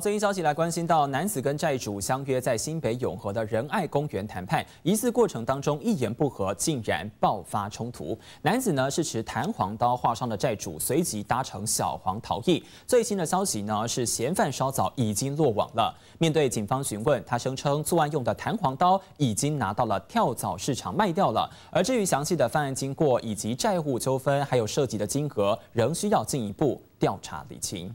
最新消息来，关心到男子跟债主相约在新北永和的仁爱公园谈判，疑似过程当中一言不合竟然爆发冲突。男子呢是持弹簧刀划伤的债主，随即搭乘小黄逃逸。最新的消息呢是嫌犯稍早已经落网了。面对警方询问，他声称作案用的弹簧刀已经拿到了跳蚤市场卖掉了。而至于详细的犯案经过以及债务纠纷还有涉及的金额，仍需要进一步调查理清。